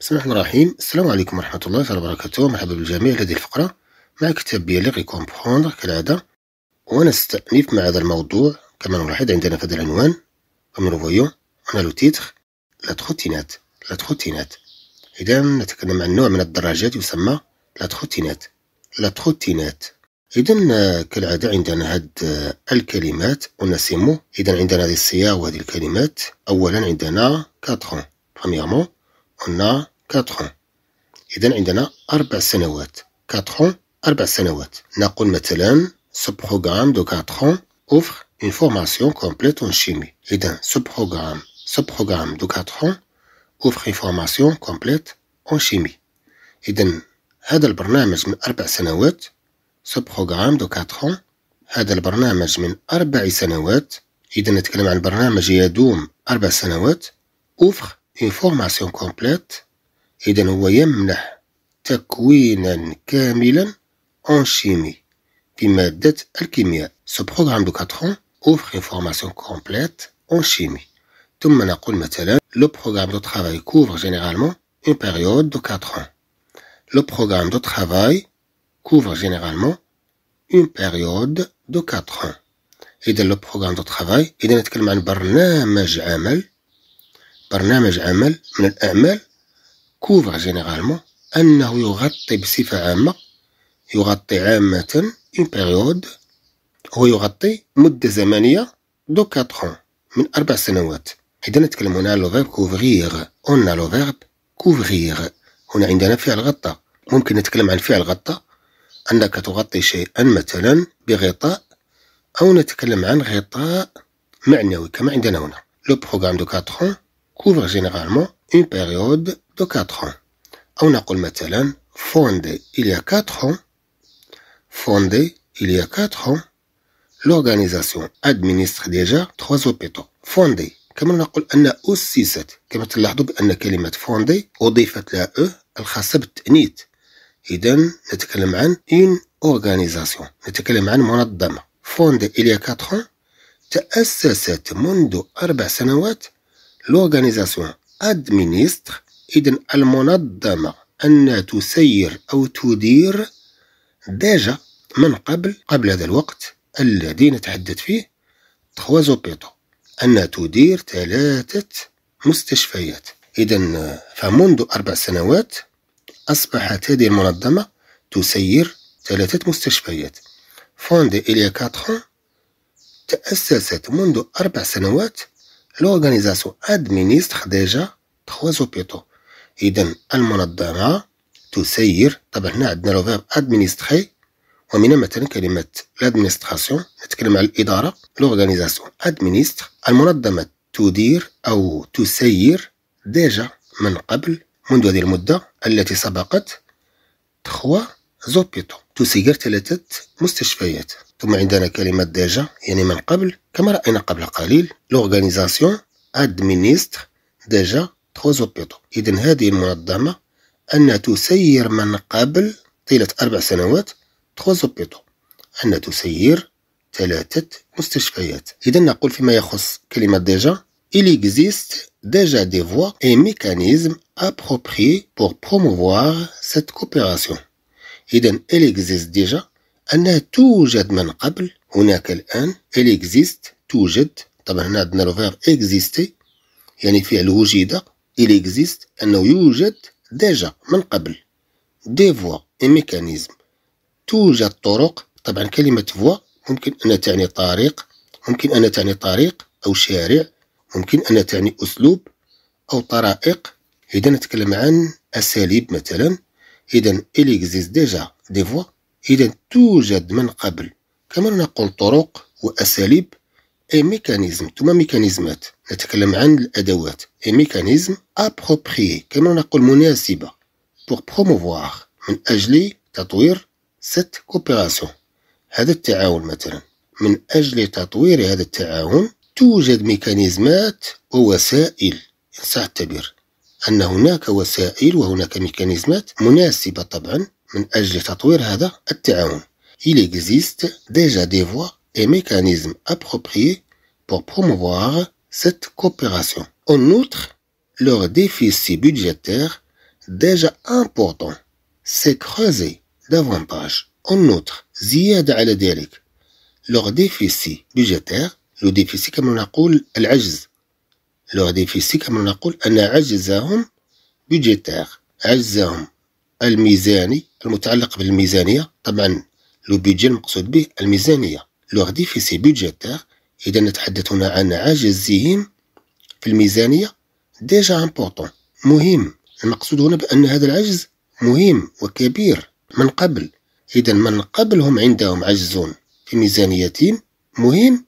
بسم الله الرحمن الرحيم السلام عليكم ورحمة الله تعالى وبركاته مرحبا بالجميع لدي الفقرة مع كتاب غي كومبخوندر كالعادة ونستأنف مع هذا الموضوع كما نلاحظ عندنا في هذا العنوان كما نفويو أنا لو تيتخ لا تخوتينات لا تخوتينات إذا نتكلم عن نوع من الدراجات يسمى لا تخوتينات لا تخوتينات إذا كالعادة عندنا هاد الكلمات ونسمو إذا عندنا هذه الصيغ وهذه الكلمات أولا عندنا كاتخون premièrement on a 4 ans إذا عندنا أربع سنوات 4 ans أربع سنوات نقول مثلا ce programme de 4 ans offre une formation complète en chimie إذا ce programme ce programme de 4 ans offre une formation complète en chimie إذا هذا البرنامج من أربع سنوات ce programme de 4 ans هذا البرنامج من أربع سنوات إذا نتكلم عن برنامج يدوم أربع سنوات offre une formation complète إذا هو يمنح تكوينا كاملا en chimie بمادة الكيمياء. Ce programme de 4 ans offre une formation complète en chimie. ثم نقول مثلا Le programme de travail couvre généralement une période de 4 ans. Le programme de travail couvre généralement une période de 4 ans. إذا لو بروغرام دو ترافاي إذا نتكلم عن برنامج عمل برنامج عمل من الأعمال كوفر جينيرالمون أنه يغطي بصفة عامة يغطي عامة اون بيريود هو يغطي مدة زمنية دو 4 ans من أربع سنوات إذا نتكلم هنا لو فيرب كوفغيغ قلنا لو فيرب كوفغيغ هنا عندنا فعل غطى ممكن نتكلم عن فعل غطى أنك تغطي شيئا مثلا بغطاء أو نتكلم عن غطاء معنوي كما عندنا هنا لو بروغرام دو 4 ans couvre généralement une période دو كاتخون أو نقول مثلا فوندي إليا كاتخون فوندي إليا كاتخون لوغانيزاسيون أدمينيستر ديجا تخوا زوبيتو فوندي كما نقول أن أسست كما تلاحظوا بأن كلمة فوندي أضيفت لها أو الخاصة بالتأنيث إذا نتكلم عن إين أورغانيزاسيون نتكلم عن منظمة فوندي إليا كاتخون تأسست منذ أربع سنوات لوغانيزاسيون أدمينيستر إذن المنظمة أن تسير أو تدير ديجا من قبل قبل هذا الوقت الذي نتحدث فيه بيتو أن تدير ثلاثة مستشفيات إذن فمنذ أربع سنوات أصبحت هذه المنظمة تسير ثلاثة مستشفيات فوندي إليا كاتخون تأسست منذ أربع سنوات لورغانيزاسيون أدمينيستخ ديجا تخوا بيتو إذا المنظمة تسير طبعا هنا عندنا لو فيرب ادمينستري ومن مثلا كلمة لادمينيستراسيون نتكلم على الإدارة لورغانيزاسيون ادمينيستر المنظمة تدير أو تسير ديجا من قبل منذ هذه المدة التي سبقت تخوا زوبيتو تسير ثلاثة مستشفيات ثم عندنا كلمة ديجا يعني من قبل كما رأينا قبل قليل لورغانيزاسيون ادمينيستر ديجا تخزبط إذا هذه المنظمة ان تسير من قبل طيلة أربع سنوات تخزبط ان تسير ثلاثة مستشفيات إذا نقول فيما يخص كلمة ديجا Il existe déjà des voies et mécanismes appropriés pour promouvoir cette coopération. إذا il existe déjà أنها توجد من قبل هناك الآن il existe توجد طبعا هنا عندنا لو فيرب اكزيستي يعني فعل وجد il existe أنه يوجد ديجا من قبل دي فوا اي ميكانيزم توجد طرق طبعا كلمة فوا ممكن أن تعني طريق ممكن أن تعني طريق أو شارع ممكن أن تعني أسلوب أو طرائق إذا نتكلم عن أساليب مثلا إذا il existe déjà des voies إذا توجد من قبل كما نقول طرق وأساليب أي ميكانيزم ثم ميكانيزمات نتكلم عن الأدوات اي ميكانيزم appropriés كما نقول مناسبة بور بروموفواغ من أجل تطوير ست كوبيراسيون هذا التعاون مثلا من أجل تطوير هذا التعاون توجد ميكانيزمات ووسائل إن صح التعبير أن هناك وسائل وهناك ميكانيزمات مناسبة طبعا من أجل تطوير هذا التعاون Il existe déjà des voies et mécanismes appropriés pour promouvoir cette coopération. En outre, leur déficit budgétaire, déjà important, s'est creusé davantage. En outre, leur déficit budgétaire le déficit on leur déficit budgétaire leur déficit budgétaire إذا نتحدث هنا عن عجزهم في الميزانية ديجا امبورطون مهم المقصود هنا بأن هذا العجز مهم وكبير من قبل إذا من قبلهم عندهم عجز في ميزانيتهم مهم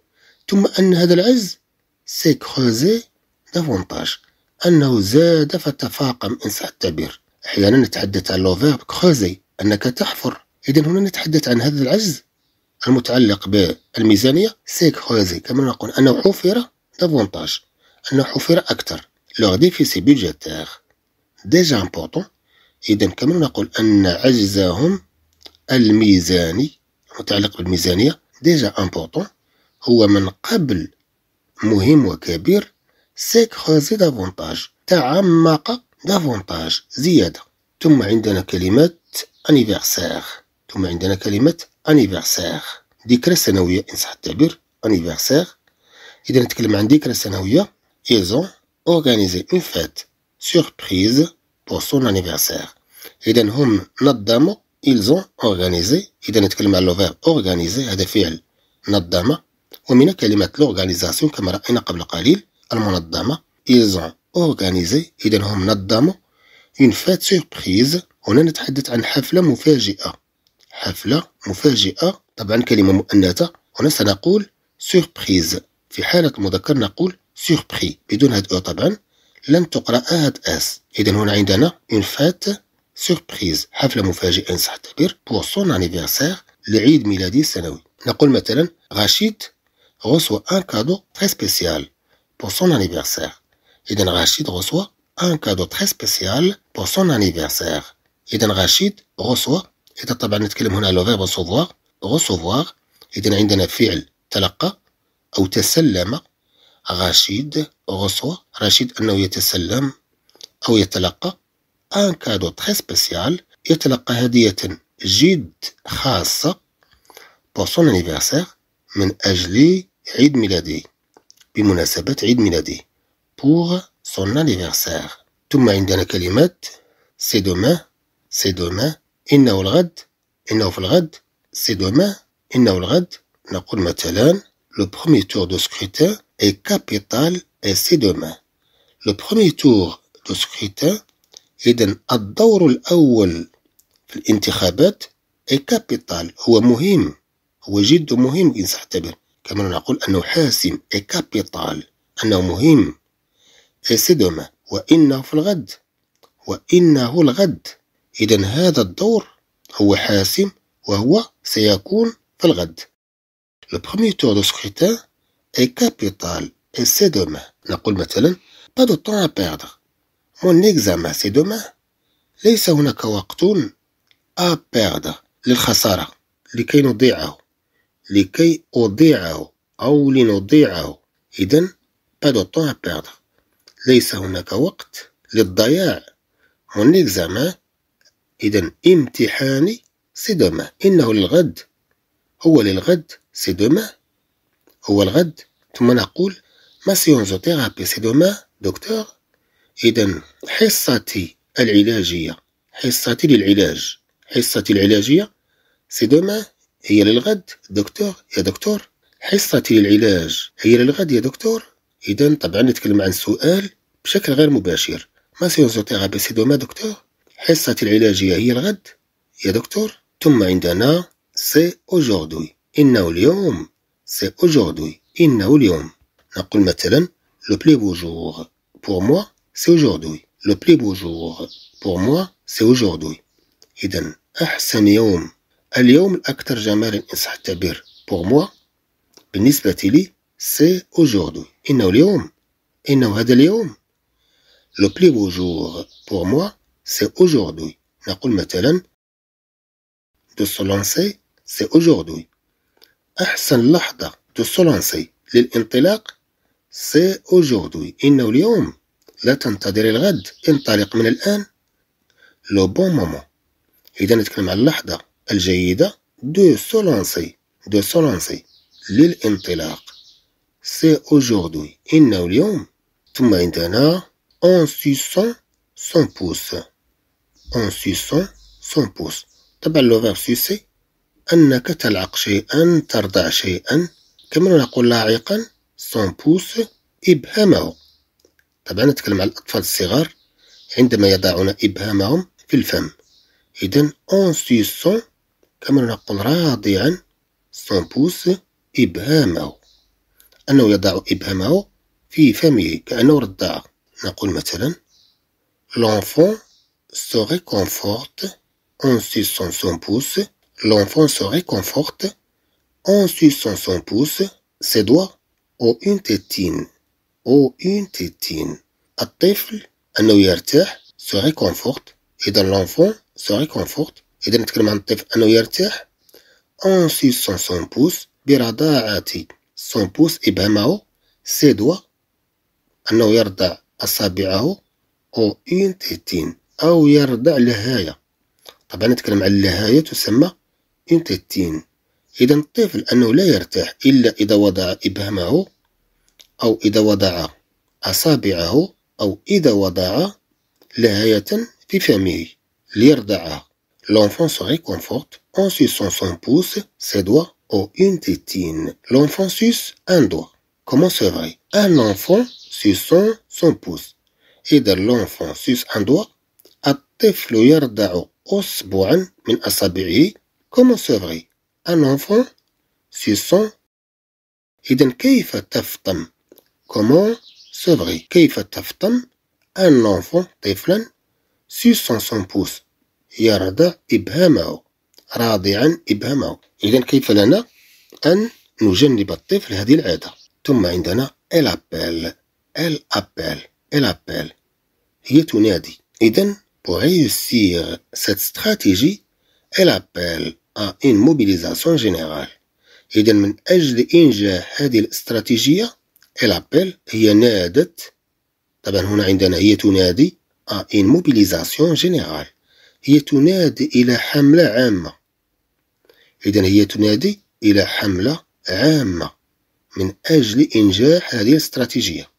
ثم أن هذا العجز سي كروزي دافونتاج أنه زاد فتفاقم إن صح التعبير أحيانا نتحدث عن لوفيرب كروزي أنك تحفر إذا هنا نتحدث عن هذا العجز المتعلق بالميزانية سيك خوازي كما نقول أنه حفر دافونتاج أنه حفر أكثر لو ديفيسي بيجيتير ديجا امبورطون إذا كما نقول أن عجزهم الميزاني المتعلق بالميزانية ديجا امبورطون هو من قبل مهم وكبير سيك خوازي دافونتاج تعمق دافونتاج زيادة ثم عندنا كلمة انيفيرسير ثم عندنا كلمة انيفرسير ذكرى سنويه ان صح التعبير انيفرسير اذا نتكلم عن ذكرى سنويه ايزون اورغانيزي اون فيت سوربريز بور سون انيفرسير اذا هم نظموا إلزون أورغانيزي إذا نتكلم على لوفير أورغانيزي هذا فعل نظم ومن كلمة لورغانيزاسيون كما رأينا قبل قليل المنظمة إلزون أورغانيزي إذا هم نظموا اون فات سيربريز هنا نتحدث عن حفلة مفاجئة حفلة مفاجئة طبعا كلمة مؤنثة هنا سنقول سوربريز في حالة المذكر نقول سوربري بدون هاد أو طبعا لن تقرأ هاد أس إذا هنا عندنا اون فات سوربريز حفلة مفاجئة ان صح التعبير بور سون انيفيرسير لعيد ميلادي السنوي نقول مثلا رشيد غوسوا ان كادو تري سبيسيال بور سون انيفيرسير إذا رشيد غوسوا ان كادو تري سبيسيال بور سون انيفيرسير إذا رشيد غوسوا إذا طبعا نتكلم هنا لو فيرب رecevoir رecevoir إذا عندنا فعل تلقى أو تسلم رشيد غوسوا رشيد أنه يتسلم أو يتلقى ان كادو تخي سبيسيال يتلقى هدية جد خاصة بور سون anniversaire من أجل عيد ميلادي بمناسبة عيد ميلادي بور سون anniversaire ثم عندنا كلمة سي دومان سي دومان إنه الغد إنه في الغد سي demain إنه الغد نقول مثلا لو premier تور دو سكريتان إي كابيتال إي سي دومان لو premier تور دو سكريتان إذا الدور الأول في الانتخابات إي كابيتال هو مهم هو جد مهم إن سأعتبر كما نقول أنه حاسم إي كابيتال أنه مهم إي سي دومان وإنه في الغد وإنه الغد إذا هذا الدور هو حاسم وهو سيكون في الغد لو برومي تور دو سكريتان اي كابيتال اي سي دومان نقول مثلا با دو طون ا بيردر مون إكزامان سي دومان ليس هناك وقت ا بيردر للخساره لكي نضيعه لكي اضيعه او لنضيعه اذا با دو طون ا بيردر ليس هناك وقت للضياع مون إكزامان إذا امتحاني صدمة إنه للغد هو للغد سي دوما هو الغد ثم نقول ما سيونزوثيرابي سي دوما دكتور إذا حصتي العلاجية حصتي للعلاج حصتي العلاجية سي دوما هي للغد دكتور يا دكتور حصتي للعلاج هي للغد يا دكتور إذا طبعا نتكلم عن سؤال بشكل غير مباشر ما سيونزوثيرابي سي دوما دكتور حصتي العلاجية هي الغد يا دكتور ثم عندنا سي أجوردوي إنه اليوم سي أجوردوي إنه اليوم نقول مثلا لو بلي بو جور بور موا سي أجوردوي لو بلي بو جور بور موا سي أجوردوي إذا أحسن يوم اليوم الأكثر جمالا إن صح التعبير بور موا بالنسبة لي سي أجوردوي إنه اليوم إنه هذا اليوم لو بلي بو جور بور موا c'est aujourd'hui. نقول مثلا de se lancer c'est aujourd'hui. أحسن لحظة de se lancer للانطلاق c'est aujourd'hui. إنه اليوم لا تنتظر الغد انطلق من الآن لو بون مومون إذا نتكلم عن اللحظة الجيدة دو سولانسي دو سولانسي للانطلاق سي أوجوردي إنه اليوم ثم عندنا أون سيسون سون بوس أن سويسون سومبوس طبعا اللغة سيسي أنك تلعق شيئا ترضع شيئا كما نقول لاعقا بوس إبهامه طبعا نتكلم على الأطفال الصغار عندما يضعون إبهامهم في الفم إذا أون سويسون كما نقول راضعا بوس إبهامه أنه يضع إبهامه في فمه كأنه رضع نقول مثلا l'enfant se réconforte en suçant son pouce, l'enfant se réconforte en suçant son pouce, ses doigts, ou une tétine, ou une tétine. الطفل un يرتاح se réconforte dans l'enfant se réconforte et dans عن de أنه en suçant son pouce ati, son pouce ben mao, ses doigts Un يرضع ou ou une tétine أو يرضع لهاية طبعا نتكلم عن اللهاية تسمى انتتين إذا الطفل أنه لا يرتاح إلا إذا وضع إبهامه أو إذا وضع أصابعه أو إذا وضع لهاية في فمه ليرضعها L'enfant se réconforte en suçant son pouce, ses doigts ou une tétine. L'enfant suce un doigt. Comment se vrai Un enfant suçant son pouce. Et de l'enfant suce un doigt, الطفل يرضع أسبوعا من أصابعه كما سوفغي أن أنفون سيسون إذا كيف تفطم كما سوفغي كيف تفطم أن أنفون طفلا سيسون سون بوس يرضع إبهامه راضعا إبهامه إذا كيف لنا أن نجنب الطفل هذه العادة ثم عندنا الابل الابل الابل هي تنادي إذا Pour réussir cette stratégie, elle appelle à une mobilisation générale. إذا من أجل إنجاح هذه الاستراتيجية الابيل هي نادت طبعا هنا عندنا هي تنادي à une mobilisation générale هي تنادي إلى حملة عامة إذا هي تنادي إلى حملة عامة من أجل إنجاح هذه الاستراتيجية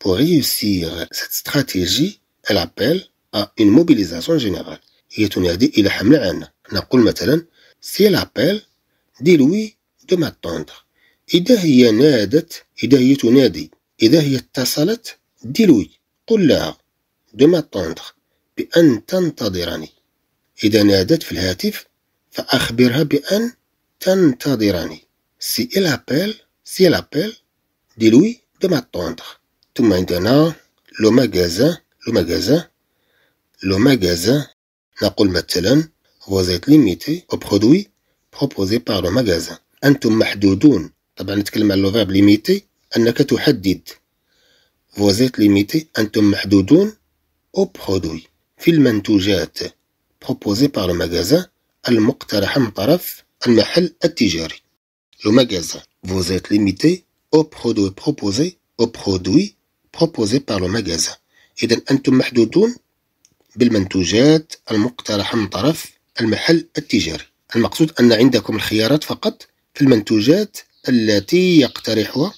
Pour réussir cette stratégie, elle appelle à une mobilisation générale. هي تنادي إلى حملة عامة نقول مثلا سي لابيل دي لوي دو ما طوندر إذا هي نادت إذا هي تنادي إذا هي اتصلت دي لوي قل لها دو ما طوندر بأن تنتظرني إذا نادت في الهاتف فأخبرها بأن تنتظرني سي إل سي لابيل دي لوي دو ما طوندر ثم عندنا لو ماغازان لو ماغازان Le magasin, نقول مثلا, vous êtes limité aux produits proposés par le magasin. أنتم محدودون. طبعا نتكلم على لو فيرب ليميتي أنك تحدد. Vous êtes limité. أنتم محدودون aux produits. في المنتوجات proposés par le magasin المقترحة من طرف المحل التجاري. Le magasin. Vous êtes limité aux produits proposés aux produits proposés par le magasin. إذا أنتم محدودون بالمنتوجات المقترحة من طرف المحل التجاري المقصود أن عندكم الخيارات فقط في المنتوجات التي يقترحها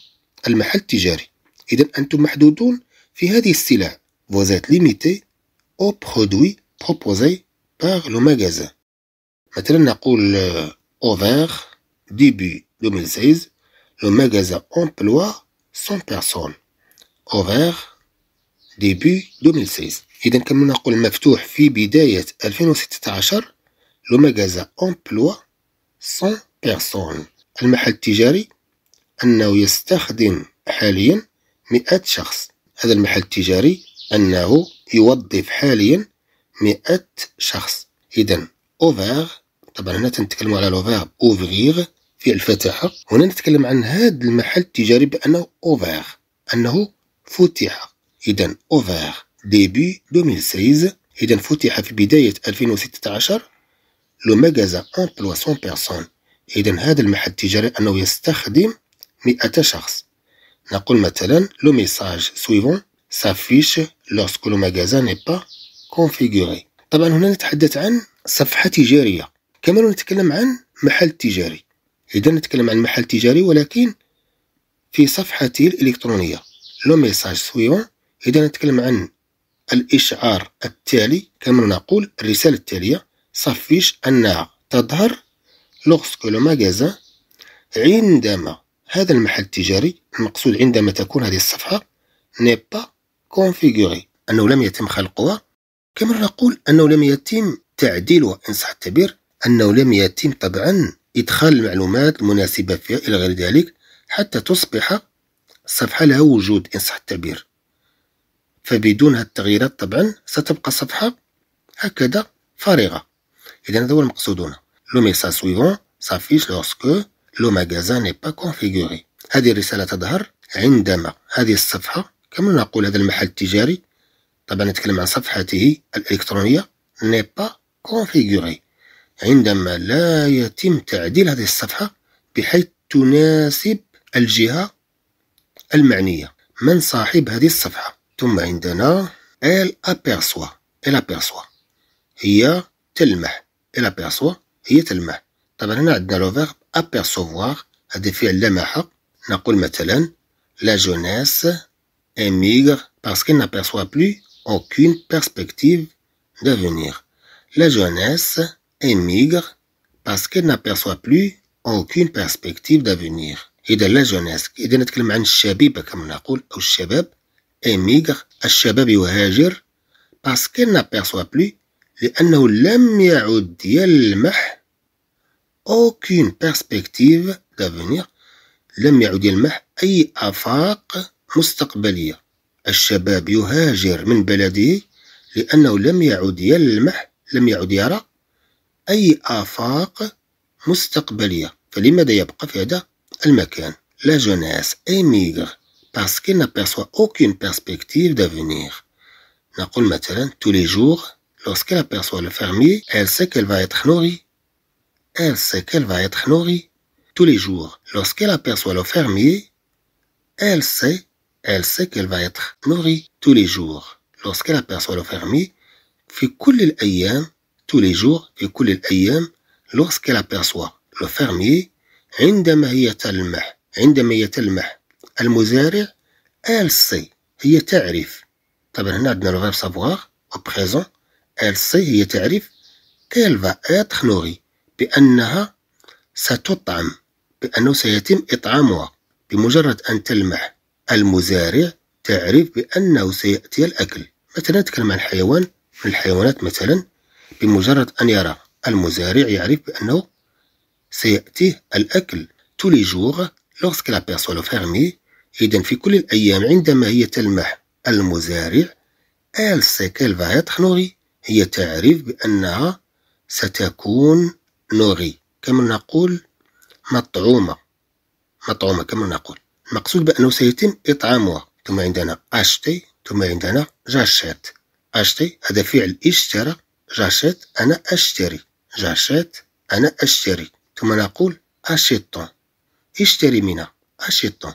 المحل التجاري إذا أنتم محدودون في هذه السلع Vous êtes limité aux produits proposés par le magasin. مثلا نقول آه، au ديبي 2016 لو magasin emploie 100 بيرسون Au ديبي 2016 إذا كما نقول مفتوح في بداية 2016 لو ماغازا أمبلوا 100 بيرسون المحل التجاري أنه يستخدم حاليا 100 شخص هذا المحل التجاري أنه يوظف حاليا 100 شخص إذا أوفر طبعا هنا تنتكلم على لوفير أوفغيغ في الفتحة هنا نتكلم عن هذا المحل التجاري بأنه اوفير أنه فتح إذا اوفير ديبي 2016 إذا فتح في بداية 2016 لو ماجازا امبلوا سون بيرسون إذا هذا المحل التجاري أنه يستخدم 100 شخص نقول مثلا لو ميساج سويفون سافيش لوسكو لو ماجازا ني با configuré طبعا هنا نتحدث عن صفحة تجارية كما لو نتكلم عن محل تجاري إذا نتكلم عن محل تجاري ولكن في صفحته الإلكترونية لو ميساج سويفون إذا نتكلم عن الإشعار التالي كما نقول الرسالة التالية صفيش أنها تظهر لوغسكو لو ماغازان عندما هذا المحل التجاري المقصود عندما تكون هذه الصفحة نيبا با كونفيغوري أنه لم يتم خلقها كما نقول أنه لم يتم تعديلها إن صح التعبير أنه لم يتم طبعا إدخال المعلومات المناسبة فيها إلى غير ذلك حتى تصبح صفحة لها وجود إن صح التعبير فبدون هذه التغييرات طبعا ستبقى صفحة هكذا فارغة إذا هذا هو المقصود هنا لو ميساج سويفون سافيش لوسكو لو magasin ني با configuré هذه الرسالة تظهر عندما هذه الصفحة كما نقول هذا المحل التجاري طبعا نتكلم عن صفحته الإلكترونية ني با configuré عندما لا يتم تعديل هذه الصفحة بحيث تناسب الجهة المعنية من صاحب هذه الصفحة tout maintenant, elle aperçoit, elle aperçoit. هي tellement, elle aperçoit هي تلمح apercevoir la jeunesse émigre parce qu'elle n'aperçoit plus aucune perspective d'avenir. La jeunesse émigre parce qu'elle n'aperçoit plus aucune perspective d'avenir. émigre الشباب يهاجر parce qu'elle n'aperçoit plus لأنه لم يعد يلمح aucune perspective d'avenir لم يعد يلمح أي آفاق مستقبلية الشباب يهاجر من بلده لأنه لم يعد يلمح لم يعد يرى أي آفاق مستقبلية فلماذا يبقى في هذا المكان لا جوناس إيميغر parce qu'il n'aperçoit aucune perspective d'avenir. tous les jours, lorsqu'elle aperçoit le fermier, elle sait qu'elle va être nourrie. Elle sait qu'elle va être nourrie. Tous les jours, lorsqu'elle aperçoit le fermier, elle sait, elle sait qu'elle va être nourrie. Tous les jours, lorsqu'elle aperçoit le fermier, tous les jours, lorsqu'elle aperçoit le fermier, عندما هي تلمح عندما المزارع ال سي هي تعريف طبعا هنا عندنا لو فيرب سافوار او بريزون ال سي هي تعريف كيل فا اتر نوري بأنها ستطعم بأنه سيتم إطعامها بمجرد أن تلمح المزارع تعرف بأنه سيأتي الأكل مثلا نتكلم عن حيوان من الحيوانات مثلا بمجرد أن يرى المزارع يعرف بأنه سيأتيه الأكل تولي جور لوغسك لا بيرسون لو فيرمي إذا في كل الأيام عندما هي تلمح المزارع ألسا كالفايت نوري هي تعرف بأنها ستكون نوري كما نقول مطعومة مطعومة كما نقول المقصود بأنه سيتم إطعامها ثم عندنا أشتي ثم عندنا جاشات أشتي هذا فعل اشترى جاشات أنا أشتري جاشات أنا أشتري ثم نقول أشيطون اشتري منها أشيطون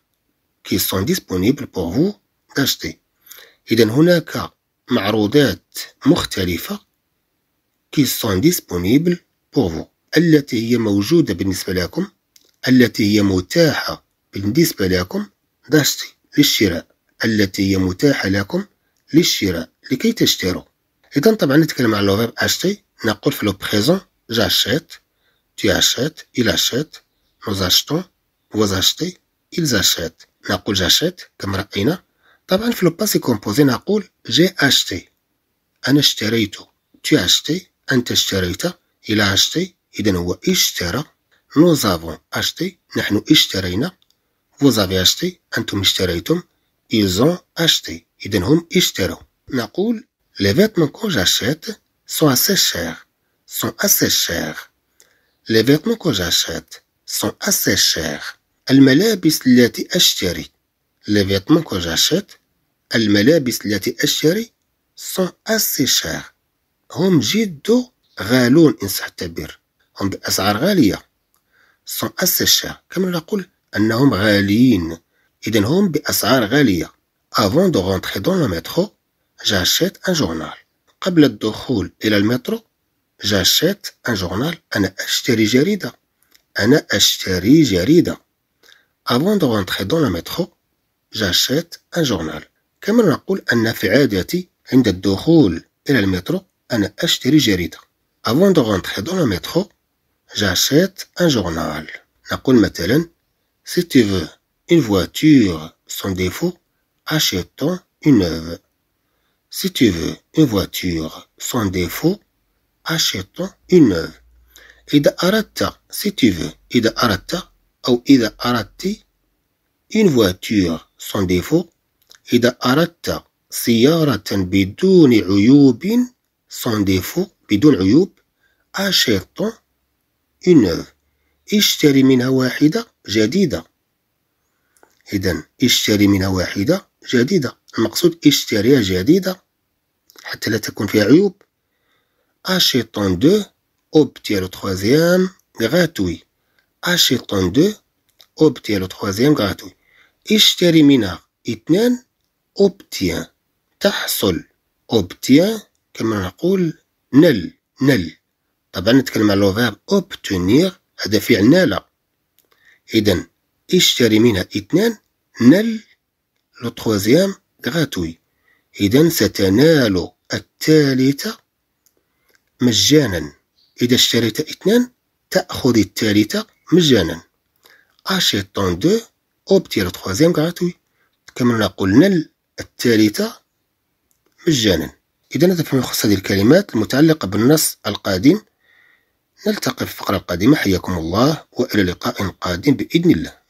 qui sont disponibles pour vous d'acheter Et donc, il y a des معروضات مختلفة qui sont disponibles pour vous التي هي موجودة بالنسبة لكم التي هي متاحة بالنسبة لكم داشتي للشراء التي هي متاحة لكم للشراء لكي تشتروا إذا طبعا نتكلم عن الوفير أشتي نقول في لو جاشت تي أشت achètes أشت نوز أشتون وز vous ils achètent. Nakul j'achète, comme Rakina. Taban le passé composé Nakul, j'ai acheté. Anachtereito, tu as acheté, antachtereita, il a acheté, Il ishtera. Nous avons acheté, nahnu ishtereina. Vous avez acheté, antum ishtereitum. Ils ont acheté, idenoum ishtero. Nakul, les vêtements que j'achète sont assez chers. Sont assez chers. Les vêtements que j'achète sont assez chers. الملابس التي أشتري لي vêtements que j'achète الملابس التي أشتري سون أسي شاغ هم جد غالون إن صح التعبير هم بأسعار غالية سون أسي شاغ كما نقول أنهم غاليين إذا هم بأسعار غالية أفون دو غونتخي دون لو مترو جاشيت أن جورنال قبل الدخول إلى المترو جاشيت أن جورنال أنا أشتري جريدة أنا أشتري جريدة Avant de rentrer dans le métro, j'achète un journal. كما نقول أن في عادتي عند الدخول إلى المترو أنا أشتري جريدة. Avant de rentrer dans le métro, j'achète un journal. نقول مثلا Si tu veux une voiture sans défaut, achète-en une neuve. Si tu veux une voiture sans défaut, achète-en une neuve. إذا أردت si tu veux إذا أردت أو إذا أردت une voiture sans défaut إذا أردت سيارة بدون عيوب sans défaut بدون عيوب achète une neuve اشتري منها واحدة جديدة إذن اشتري منها واحدة جديدة المقصود اشتريها جديدة حتى لا تكون فيها عيوب achète deux obtiens le troisième gratuit أشيطا دو أوبتي لو تخوازيام قاتوي اشتري منها إتنان أوبتيان تحصل أوبتيان كما نقول نل نل طبعا نتكلم على لو فيرب هذا فعل نالا إذا اشتري منها إتنان نل لو تخوازيام غاتوي إذا ستنال الثالثة مجانا إذا اشتريت إتنان تأخذ الثالثة مجانا اشي طون دو اوبتي لا تخوازيام غراتوي كما قلنا الثالثة مجانا إذا هذا فيما يخص هذه الكلمات المتعلقة بالنص القادم نلتقي في الفقرة القادمة حياكم الله وإلى لقاء قادم بإذن الله